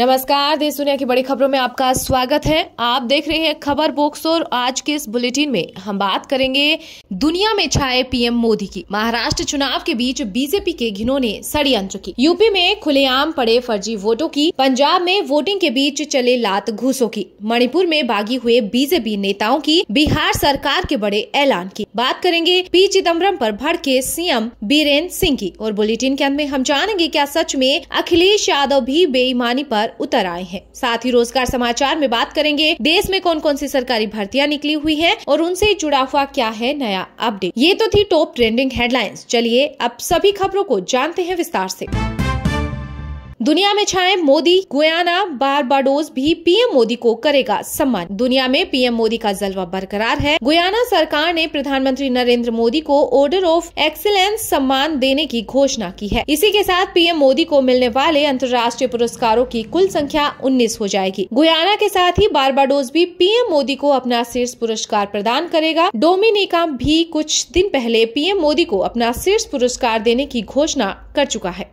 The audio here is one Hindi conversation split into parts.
नमस्कार देश दुनिया की बड़ी खबरों में आपका स्वागत है आप देख रहे हैं खबर बॉक्स और आज के इस बुलेटिन में हम बात करेंगे दुनिया में छाए पीएम मोदी की महाराष्ट्र चुनाव के बीच बीजेपी के ने षडयंत्र की यूपी में खुलेआम पड़े फर्जी वोटों की पंजाब में वोटिंग के बीच चले लात घूसों की मणिपुर में बागी हुए बीजेपी नेताओं की बिहार सरकार के बड़े ऐलान की बात करेंगे पी चिदम्बरम आरोप भड़के सीएम बीरेन्द्र सिंह की और बुलेटिन के अंत में हम जानेंगे क्या सच में अखिलेश यादव भी बेईमानी आरोप पर उतर आए हैं साथ ही रोजगार समाचार में बात करेंगे देश में कौन कौन सी सरकारी भर्तियां निकली हुई है और उनसे जुड़ा हुआ क्या है नया अपडेट ये तो थी टॉप ट्रेंडिंग हेडलाइंस चलिए अब सभी खबरों को जानते हैं विस्तार ऐसी दुनिया में छाए मोदी गुयाना बारबाडोस भी पीएम मोदी को करेगा सम्मान दुनिया में पीएम मोदी का जलवा बरकरार है गुयाना सरकार ने प्रधानमंत्री नरेंद्र मोदी को ऑर्डर ऑफ एक्सीलेंस सम्मान देने की घोषणा की है इसी के साथ पीएम मोदी को मिलने वाले अंतर्राष्ट्रीय पुरस्कारों की कुल संख्या उन्नीस हो जाएगी गुयाना के साथ ही बारबाडोस भी पीएम मोदी को अपना शीर्ष पुरस्कार प्रदान करेगा डोमिनिका भी कुछ दिन पहले पीएम मोदी को अपना शीर्ष पुरस्कार देने की घोषणा कर चुका है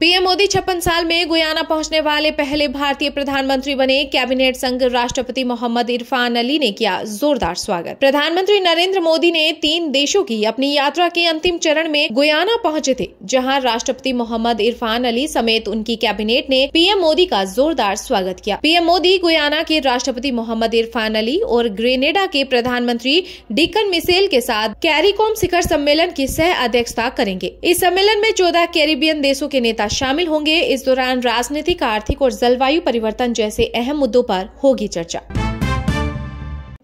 पीएम मोदी छप्पन साल में गुयाना पहुंचने वाले पहले भारतीय प्रधानमंत्री बने कैबिनेट संघ राष्ट्रपति मोहम्मद इरफान अली ने किया जोरदार स्वागत प्रधानमंत्री नरेंद्र मोदी ने तीन देशों की अपनी यात्रा के अंतिम चरण में गुयाना पहुंचे थे जहां राष्ट्रपति मोहम्मद इरफान अली समेत उनकी कैबिनेट ने पीएम मोदी का जोरदार स्वागत किया पीएम मोदी गुयाना के राष्ट्रपति मोहम्मद इरफान अली और ग्रेनेडा के प्रधानमंत्री डिकन मिसेल के साथ कैरिकॉम शिखर सम्मेलन की सह अध्यक्षता करेंगे इस सम्मेलन में चौदह कैरिबियन देशों के नेता नेता शामिल होंगे इस दौरान राजनीतिक आर्थिक और जलवायु परिवर्तन जैसे अहम मुद्दों पर होगी चर्चा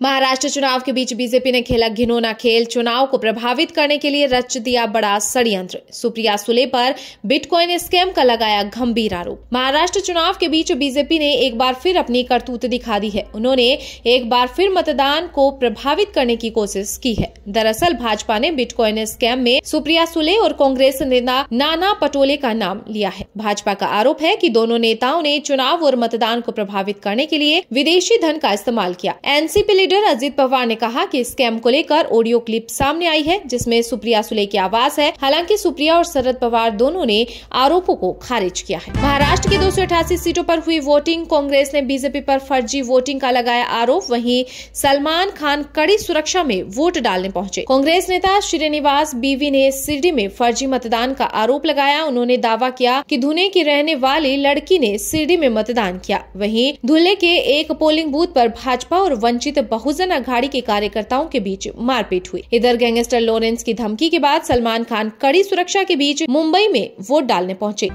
महाराष्ट्र चुनाव के बीच बीजेपी ने खेला घिनौना खेल चुनाव को प्रभावित करने के लिए रच दिया बड़ा षडयंत्र सुप्रिया सुले पर बिटकॉइन स्कैम का लगाया गंभीर आरोप महाराष्ट्र चुनाव के बीच बीजेपी ने एक बार फिर अपनी करतूत दिखा दी है उन्होंने एक बार फिर मतदान को प्रभावित करने की कोशिश की है दरअसल भाजपा ने बिटकॉइन स्कैम में सुप्रिया सुले और कांग्रेस नेता नाना पटोले का नाम लिया है भाजपा का आरोप है की दोनों नेताओं ने चुनाव और मतदान को प्रभावित करने के लिए विदेशी धन का इस्तेमाल किया एनसीपी लीडर अजीत पवार ने कहा कि स्कैम को लेकर ऑडियो क्लिप सामने आई है जिसमें सुप्रिया सुले की आवाज है हालांकि सुप्रिया और शरद पवार दोनों ने आरोपों को खारिज किया है महाराष्ट्र की दो सीटों पर हुई वोटिंग कांग्रेस ने बीजेपी पर फर्जी वोटिंग का लगाया आरोप वहीं सलमान खान कड़ी सुरक्षा में वोट डालने पहुंचे कांग्रेस नेता श्रीनिवास बीवी ने सिरडी में फर्जी मतदान का आरोप लगाया उन्होंने दावा किया कि धुने की रहने वाली लड़की ने सिरडी में मतदान किया वहीं धुले के एक पोलिंग बूथ पर भाजपा और वंचित हुसन अघाड़ी के कार्यकर्ताओं के बीच मारपीट हुई इधर गैंगस्टर लॉरेंस की धमकी के बाद सलमान खान कड़ी सुरक्षा के बीच मुंबई में वोट डालने पहुंचे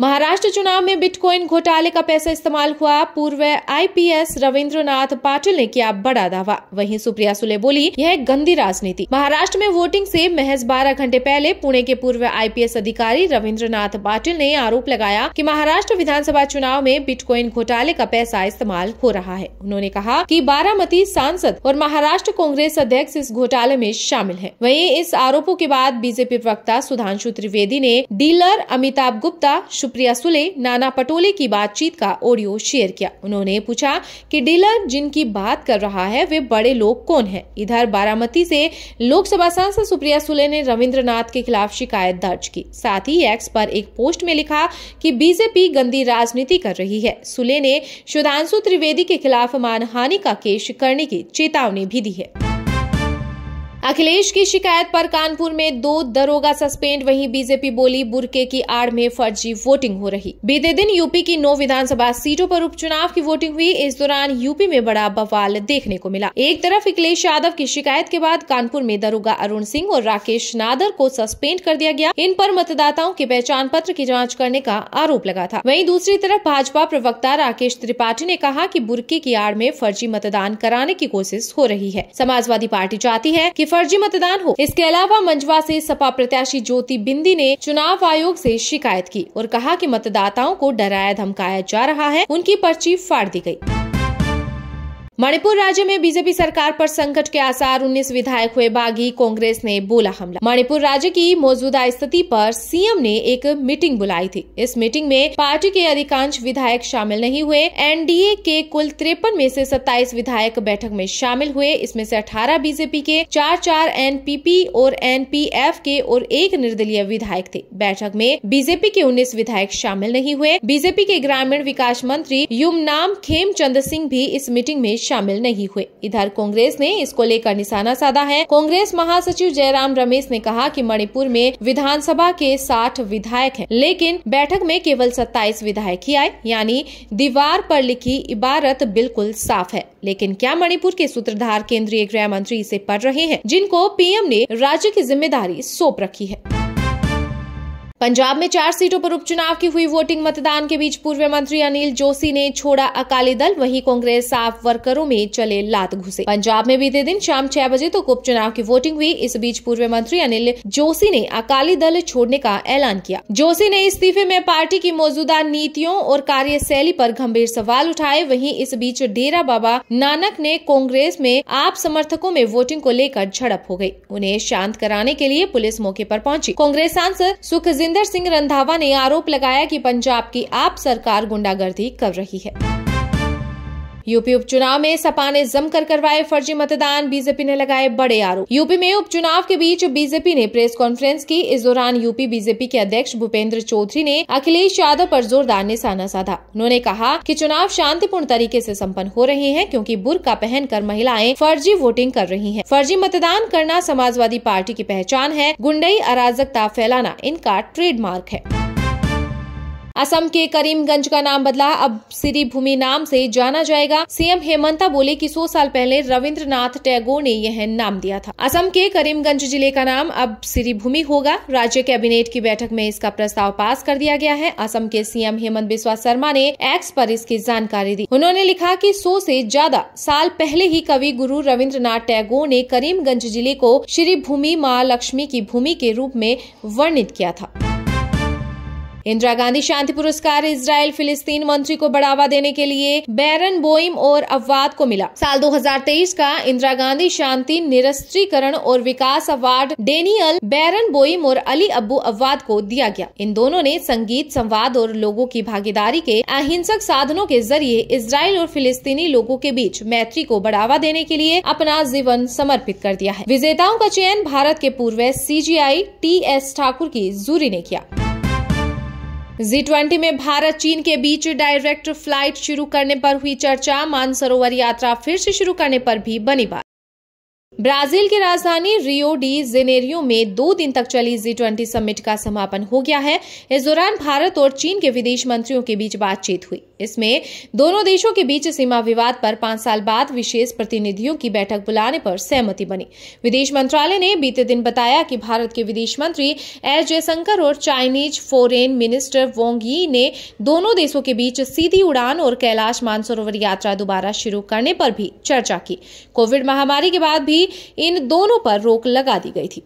महाराष्ट्र चुनाव में बिटकॉइन घोटाले का पैसा इस्तेमाल हुआ पूर्व आईपीएस रविंद्रनाथ पाटिल ने किया बड़ा दावा वहीं सुप्रिया सुले बोली यह गंदी राजनीति महाराष्ट्र में वोटिंग से महज 12 घंटे पहले पुणे के पूर्व आईपीएस अधिकारी रविंद्रनाथ पाटिल ने आरोप लगाया कि महाराष्ट्र विधानसभा चुनाव में बिटकॉइन घोटाले का पैसा इस्तेमाल हो रहा है उन्होंने कहा की बारामती सांसद और महाराष्ट्र कांग्रेस अध्यक्ष इस घोटाले में शामिल है वही इस आरोपों के बाद बीजेपी प्रवक्ता सुधांशु त्रिवेदी ने डीलर अमिताभ गुप्ता सुप्रिया सुले नाना पटोले की बातचीत का ऑडियो शेयर किया उन्होंने पूछा कि डीलर जिनकी बात कर रहा है वे बड़े लोग कौन हैं इधर बारामती से लोकसभा सांसद सुप्रिया सुले ने रविंद्रनाथ के खिलाफ शिकायत दर्ज की साथ ही एक्स पर एक पोस्ट में लिखा कि बीजेपी गंदी राजनीति कर रही है सुले ने सुधांशु त्रिवेदी के खिलाफ मानहानि का केस करने की चेतावनी भी दी है अखिलेश की शिकायत पर कानपुर में दो दरोगा सस्पेंड वहीं बीजेपी बोली बुरके की आड़ में फर्जी वोटिंग हो रही बीते दिन यूपी की नौ विधानसभा सीटों पर उपचुनाव की वोटिंग हुई इस दौरान यूपी में बड़ा बवाल देखने को मिला एक तरफ अखिलेश यादव की शिकायत के बाद कानपुर में दरोगा अरुण सिंह और राकेश नादर को सस्पेंड कर दिया गया इन पर मतदाताओं के पहचान पत्र की जाँच करने का आरोप लगा था वही दूसरी तरफ भाजपा प्रवक्ता राकेश त्रिपाठी ने कहा की बुरके की आड़ में फर्जी मतदान कराने की कोशिश हो रही है समाजवादी पार्टी चाहती है की फर्जी मतदान हो इसके अलावा मंजवा से सपा प्रत्याशी ज्योति बिंदी ने चुनाव आयोग से शिकायत की और कहा कि मतदाताओं को डराया धमकाया जा रहा है उनकी पर्ची फाड़ दी गयी मणिपुर राज्य में बीजेपी सरकार पर संकट के आसार 19 विधायक हुए बागी कांग्रेस ने बोला हमला मणिपुर राज्य की मौजूदा स्थिति पर सीएम ने एक मीटिंग बुलाई थी इस मीटिंग में पार्टी के अधिकांश विधायक शामिल नहीं हुए एनडीए के कुल तिरपन में से 27 विधायक बैठक में शामिल हुए इसमें से 18 बीजेपी के चार चार एनपीपी और एनपीएफ के और एक निर्दलीय विधायक थे बैठक में बीजेपी के उन्नीस विधायक शामिल नहीं हुए बीजेपी के ग्रामीण विकास मंत्री नाम खेमचंद सिंह भी इस मीटिंग में शामिल नहीं हुए इधर कांग्रेस ने इसको लेकर निशाना साधा है कांग्रेस महासचिव जयराम रमेश ने कहा कि मणिपुर में विधानसभा के 60 विधायक हैं, लेकिन बैठक में केवल 27 विधायक ही आए यानी दीवार पर लिखी इबारत बिल्कुल साफ है लेकिन क्या मणिपुर के सूत्रधार केंद्रीय गृह मंत्री इसे पढ़ रहे हैं जिनको पीएम ने राज्य की जिम्मेदारी सौंप रखी है पंजाब में चार सीटों पर उपचुनाव की हुई वोटिंग मतदान के बीच पूर्व मंत्री अनिल जोशी ने छोड़ा अकाली दल वहीं कांग्रेस साफ वर्करों में चले लात घुसे पंजाब में बीते दिन शाम छह बजे तक तो उपचुनाव की वोटिंग हुई इस बीच पूर्व मंत्री अनिल जोशी ने अकाली दल छोड़ने का ऐलान किया जोशी ने इस्तीफे में पार्टी की मौजूदा नीतियों और कार्यशैली पर गंभीर सवाल उठाए वही इस बीच डेरा बाबा नानक ने कांग्रेस में आप समर्थकों में वोटिंग को लेकर झड़प हो गयी उन्हें शांत कराने के लिए पुलिस मौके आरोप पहुँची कांग्रेस सांसद सुखजिंद सिंह रंधावा ने आरोप लगाया कि पंजाब की आप सरकार गुंडागर्दी कर रही है यूपी उपचुनाव में सपा ने जमकर करवाए फर्जी मतदान बीजेपी ने लगाए बड़े आरोप यूपी में उपचुनाव के बीच बीजेपी ने प्रेस कॉन्फ्रेंस की इस दौरान यूपी बीजेपी के अध्यक्ष भूपेंद्र चौधरी ने अखिलेश यादव पर जोरदार निशाना साधा उन्होंने कहा कि चुनाव शांतिपूर्ण तरीके से संपन्न हो रहे हैं क्योंकि बुरका पहनकर महिलाएं फर्जी वोटिंग कर रही हैं। फर्जी मतदान करना समाजवादी पार्टी की पहचान है गुंडई अराजकता फैलाना इनका ट्रेडमार्क है असम के करीमगंज का नाम बदला अब श्री भूमि नाम से जाना जाएगा सीएम हेमंता बोले कि 100 साल पहले रविंद्रनाथ टैगोर ने यह नाम दिया था असम के करीमगंज जिले का नाम अब श्री भूमि होगा राज्य कैबिनेट की बैठक में इसका प्रस्ताव पास कर दिया गया है असम के सीएम हेमंत बिस्वा शर्मा ने एक्स पर इसकी जानकारी दी उन्होंने लिखा की सौ से ज्यादा साल पहले ही कवि गुरु रविन्द्र टैगोर ने करीमगंज जिले को श्री भूमि माँ लक्ष्मी की भूमि के रूप में वर्णित किया था इंदिरा गांधी शांति पुरस्कार इसराइल फिलिस्तीन मंत्री को बढ़ावा देने के लिए बैरन बोइम और अववाद को मिला साल 2023 का इंदिरा गांधी शांति निरस्त्रीकरण और विकास अवार्ड डेनियल बैरन बोइम और अली अब्बू अववाद को दिया गया इन दोनों ने संगीत संवाद और लोगों की भागीदारी के अहिंसक साधनों के जरिए इसराइल और फिलिस्तीनी लोगों के बीच मैत्री को बढ़ावा देने के लिए अपना जीवन समर्पित कर दिया है विजेताओं का चयन भारत के पूर्व सीजीआई टी एस ठाकुर की जूरी ने किया जी ट्वेंटी में भारत चीन के बीच डायरेक्ट फ्लाइट शुरू करने पर हुई चर्चा मानसरोवर यात्रा फिर से शुरू करने पर भी बनी बात ब्राजील की राजधानी रियो डी जेनेरियो में दो दिन तक चली जी ट्वेंटी समिट का समापन हो गया है इस दौरान भारत और चीन के विदेश मंत्रियों के बीच बातचीत हुई इसमें दोनों देशों के बीच सीमा विवाद पर पांच साल बाद विशेष प्रतिनिधियों की बैठक बुलाने पर सहमति बनी विदेश मंत्रालय ने बीते दिन बताया कि भारत के विदेश मंत्री एस जयशंकर और चाइनीज फॉरेन मिनिस्टर वोंग यी ने दोनों देशों के बीच सीधी उड़ान और कैलाश मानसरोवर यात्रा दोबारा शुरू करने पर भी चर्चा की कोविड महामारी के बाद भी इन दोनों पर रोक लगा दी गई थी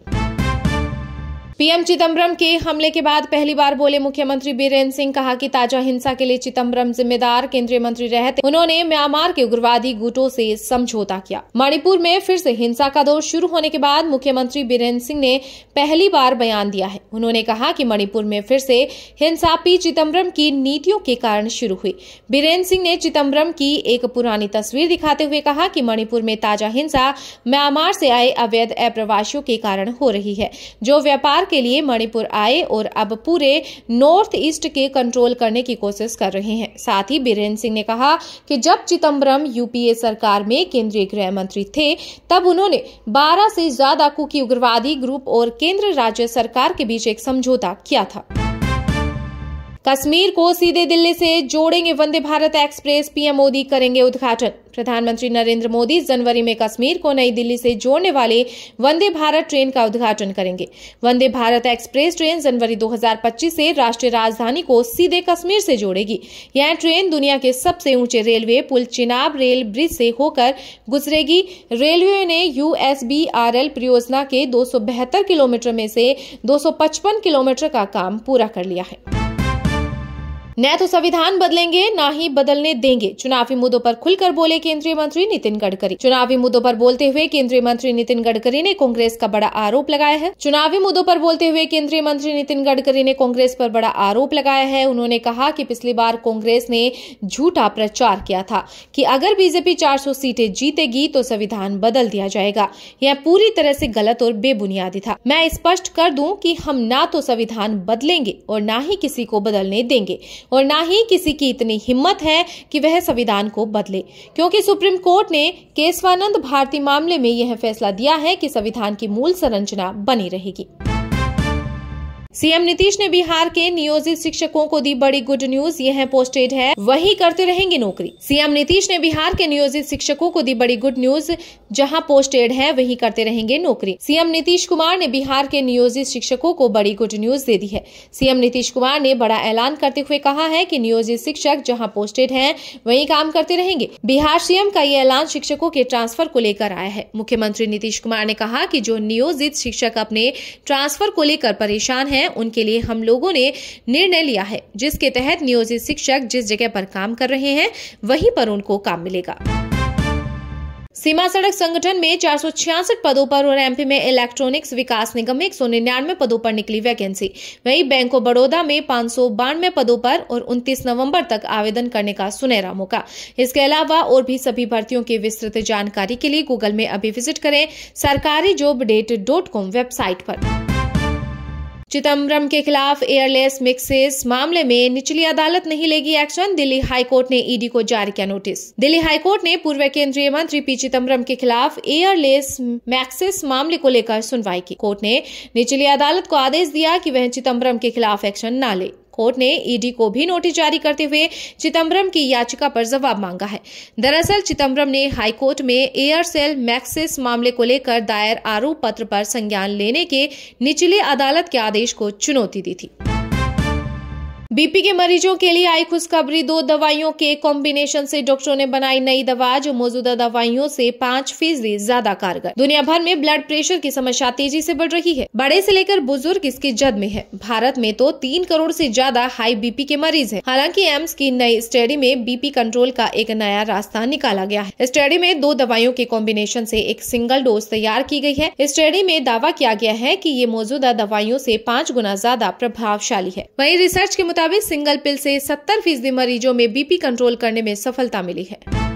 पीएम चिदम्बरम के हमले के बाद पहली बार बोले मुख्यमंत्री बीरेन्द्र सिंह कहा कि ताजा हिंसा के लिए चिदम्बरम जिम्मेदार केंद्रीय मंत्री रहते उन्होंने म्यांमार के उग्रवादी गुटों से समझौता किया मणिपुर में फिर से हिंसा का दौर शुरू होने के बाद मुख्यमंत्री बीरेन्द्र सिंह ने पहली बार बयान दिया है उन्होंने कहा कि मणिपुर में फिर से हिंसा पी चिदम्बरम की नीतियों के कारण शुरू हुई बीरेन्द्र सिंह ने चिदम्बरम की एक पुरानी तस्वीर दिखाते हुए कहा कि मणिपुर में ताजा हिंसा म्यांमार से आए अवैध अप्रवासियों के कारण हो रही है जो व्यापार के लिए मणिपुर आए और अब पूरे नॉर्थ ईस्ट के कंट्रोल करने की कोशिश कर रहे हैं साथ ही बीरेन्द्र सिंह ने कहा कि जब चिदम्बरम यूपीए सरकार में केंद्रीय गृह मंत्री थे तब उन्होंने बारह से ज्यादा कुकी उग्रवादी ग्रुप और केंद्र राज्य सरकार के बीच एक समझौता किया था कश्मीर को सीधे दिल्ली से जोड़ेंगे वंदे भारत एक्सप्रेस पीएम मोदी करेंगे उद्घाटन प्रधानमंत्री नरेंद्र मोदी जनवरी में कश्मीर को नई दिल्ली से जोड़ने वाले वंदे भारत ट्रेन का उद्घाटन करेंगे वंदे भारत एक्सप्रेस ट्रेन जनवरी 2025 से राष्ट्रीय राजधानी को सीधे कश्मीर से जोड़ेगी यह ट्रेन दुनिया के सबसे ऊंचे रेलवे पुल चिनाब रेल ब्रिज से होकर गुजरेगी रेलवे ने यूएसबीआरएल परियोजना के दो किलोमीटर में से दो किलोमीटर का काम पूरा कर लिया है न तो संविधान बदलेंगे न ही बदलने देंगे चुनावी मुद्दों पर खुलकर बोले केंद्रीय मंत्री नितिन गडकरी चुनावी मुद्दों पर बोलते हुए केंद्रीय मंत्री नितिन गडकरी ने कांग्रेस का बड़ा आरोप लगाया है चुनावी मुद्दों पर बोलते हुए केंद्रीय मंत्री नितिन गडकरी ने कांग्रेस पर बड़ा आरोप लगाया है उन्होंने कहा कि पिछली बार कांग्रेस ने झूठा प्रचार किया था कि अगर बीजेपी चार सीटें जीतेगी तो संविधान बदल दिया जाएगा यह पूरी तरह से गलत और बेबुनियादी था मैं स्पष्ट कर दूँ की हम न तो संविधान बदलेंगे और न ही किसी को बदलने देंगे और ना ही किसी की इतनी हिम्मत है कि वह संविधान को बदले क्योंकि सुप्रीम कोर्ट ने केशवानंद भारती मामले में यह फैसला दिया है कि संविधान की मूल संरचना बनी रहेगी सीएम नीतीश ने बिहार के नियोजित शिक्षकों को दी बड़ी गुड न्यूज ये है पोस्टेड है वही करते रहेंगे नौकरी सीएम नीतीश ने बिहार के नियोजित शिक्षकों को दी बड़ी गुड न्यूज जहां पोस्टेड है वही करते रहेंगे नौकरी सीएम नीतीश कुमार ने बिहार के नियोजित शिक्षकों को बड़ी गुड न्यूज दे दी है सीएम नीतीश कुमार ने बड़ा ऐलान करते हुए कहा है की नियोजित शिक्षक जहाँ पोस्टेड है वही काम करते रहेंगे बिहार सीएम का ये ऐलान शिक्षकों के ट्रांसफर को लेकर आया है मुख्यमंत्री नीतीश कुमार ने कहा की जो नियोजित शिक्षक अपने ट्रांसफर को लेकर परेशान है हैं उनके लिए हम लोगों ने निर्णय लिया है जिसके तहत नियोजित शिक्षक जिस जगह पर काम कर रहे हैं वहीं पर उनको काम मिलेगा सीमा सड़क संगठन में चार पदों पर और एमपी में इलेक्ट्रॉनिक्स विकास निगम में एक पदों पर निकली वैकेंसी वहीं बैंक ऑफ बड़ौदा में पाँच पदों पर और 29 नवंबर तक आवेदन करने का सुनहरा मौका इसके अलावा और भी सभी भर्तियों की विस्तृत जानकारी के लिए गूगल में अभी विजिट करें सरकारी job date dot com website आरोप चिदम्बरम के खिलाफ एयरलेस मिक्सेस मामले में निचली अदालत नहीं लेगी एक्शन दिल्ली हाईकोर्ट ने ईडी को जारी किया नोटिस दिल्ली हाईकोर्ट ने पूर्व केंद्रीय मंत्री पी चिदम्बरम के खिलाफ एयरलेस मैक्सिस मामले को लेकर सुनवाई की कोर्ट ने निचली अदालत को आदेश दिया कि वह चिदम्बरम के खिलाफ एक्शन न ले कोर्ट ने ईडी को भी नोटिस जारी करते हुए चिदम्बरम की याचिका पर जवाब मांगा है दरअसल चिदम्बरम ने हाईकोर्ट में एयरसेल मैक्सिस मामले को लेकर दायर आरोप पत्र पर संज्ञान लेने के निचली अदालत के आदेश को चुनौती दी थी बीपी के मरीजों के लिए आई खुशखबरी दो दवाइयों के कॉम्बिनेशन से डॉक्टरों ने बनाई नई दवा जो मौजूदा दवाइयों से पाँच फीसदी ज्यादा कारगर दुनिया भर में ब्लड प्रेशर की समस्या तेजी से बढ़ रही है बड़े से लेकर बुजुर्ग इसकी जद में है भारत में तो तीन करोड़ से ज्यादा हाई बीपी के मरीज है हालांकि एम्स की नई स्टडी में बीपी कंट्रोल का एक नया रास्ता निकाला गया है स्टडी में दो दवाइयों के कॉम्बिनेशन से एक सिंगल डोज तैयार की गई है स्टडी में दावा किया गया है की ये मौजूदा दवाइयों से पाँच गुना ज्यादा प्रभावशाली है वही रिसर्च के मुताबिक मुताबिक सिंगल पिल से सत्तर फीसदी मरीजों में बीपी कंट्रोल करने में सफलता मिली है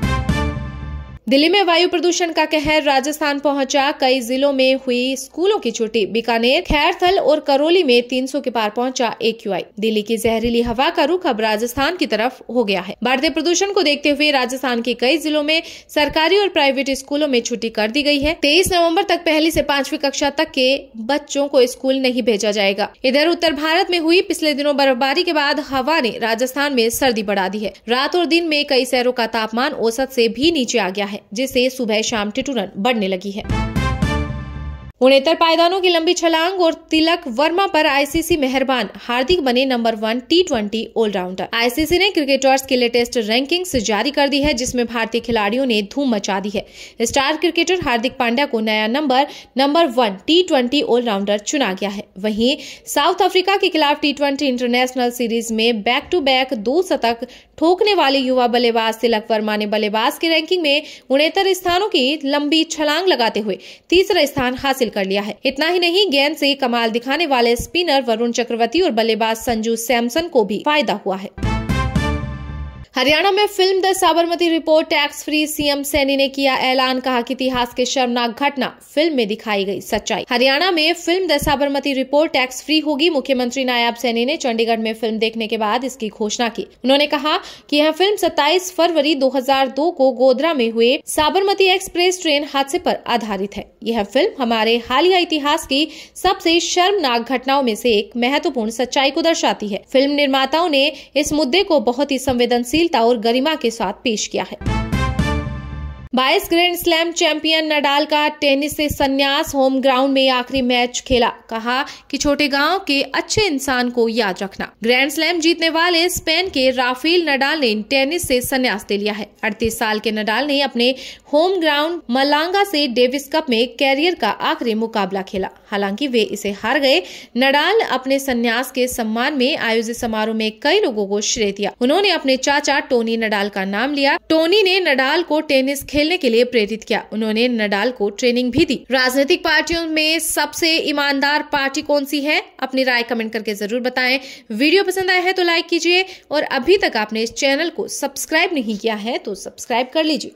दिल्ली में वायु प्रदूषण का कहर राजस्थान पहुंचा कई जिलों में हुई स्कूलों की छुट्टी बीकानेर खैरथल और करौली में 300 के पार पहुंचा एक्यूआई दिल्ली की जहरीली हवा का रुख अब राजस्थान की तरफ हो गया है बढ़ते प्रदूषण को देखते हुए राजस्थान के कई जिलों में सरकारी और प्राइवेट स्कूलों में छुट्टी कर दी गई है तेईस नवम्बर तक पहली ऐसी पांचवी कक्षा तक के बच्चों को स्कूल नहीं भेजा जाएगा इधर उत्तर भारत में हुई पिछले दिनों बर्फबारी के बाद हवा ने राजस्थान में सर्दी बढ़ा दी है रात और दिन में कई शहरों का तापमान औसत ऐसी भी नीचे आ गया है है जिससे सुबह शाम ठिठुरन बढ़ने लगी है उनेतर पायदानों की लंबी छलांग और तिलक वर्मा पर आईसीसी मेहरबान हार्दिक बने number one T twenty allrounder ICC ने क्रिकेटर्स की लेटेस्ट रैंकिंग्स जारी कर दी है जिसमें भारतीय खिलाड़ियों ने धूम मचा दी है स्टार क्रिकेटर हार्दिक पांड्या को नया number number one T twenty allrounder चुना गया है वहीं साउथ अफ्रीका के खिलाफ टी ट्वेंटी इंटरनेशनल सीरीज में बैक टू बैक दो शतक ठोकने वाले युवा बल्लेबाज तिलक वर्मा ने बल्लेबाज की रैंकिंग में उनहत्तर स्थानों की लंबी छलांग लगाते हुए तीसरा स्थान हासिल कर लिया है इतना ही नहीं गेंद से कमाल दिखाने वाले स्पिनर वरुण चक्रवर्ती और बल्लेबाज संजू सैमसन को भी फायदा हुआ है हरियाणा में film the Sabarmati report tax free CM Saini ने किया ऐलान कहा कि इतिहास के शर्मनाक घटना फिल्म में दिखाई गई सच्चाई हरियाणा में film the Sabarmati report tax free होगी मुख्यमंत्री नायाब सैनी ने चंडीगढ़ में फिल्म देखने के बाद इसकी घोषणा की उन्होंने कहा कि यह फिल्म 27 फरवरी 2002 को गोधरा में हुए साबरमती एक्सप्रेस ट्रेन हादसे पर आधारित है यह फिल्म हमारे हालिया इतिहास की सबसे शर्मनाक घटनाओं में से एक महत्वपूर्ण सच्चाई को दर्शाती है फिल्म निर्माताओं ने इस मुद्दे को बहुत ही संवेदनशील गतिशीलता और गरिमा के साथ पेश किया है बाईस ग्रैंड स्लैम चैंपियन नडाल का टेनिस से संन्यास होम ग्राउंड में आखिरी मैच खेला कहा कि छोटे गांव के अच्छे इंसान को याद रखना ग्रैंड स्लैम जीतने वाले स्पेन के राफेल नडाल ने टेनिस से संन्यास ले लिया है अड़तीस साल के नडाल ने अपने होम ग्राउंड मलांगा से डेविस कप में कैरियर का आखिरी मुकाबला खेला हालांकि वे इसे हार गए नडाल अपने संन्यास के सम्मान में आयोजित समारोह में कई लोगों को श्रेय दिया उन्होंने अपने चाचा टोनी नडाल का नाम लिया टोनी ने नडाल को टेनिस खेल खेलने के लिए प्रेरित किया उन्होंने नडाल को ट्रेनिंग भी दी राजनीतिक पार्टियों में सबसे ईमानदार पार्टी कौन सी है अपनी राय कमेंट करके जरूर बताएं वीडियो पसंद आया है तो लाइक कीजिए और अभी तक आपने इस चैनल को सब्सक्राइब नहीं किया है तो सब्सक्राइब कर लीजिए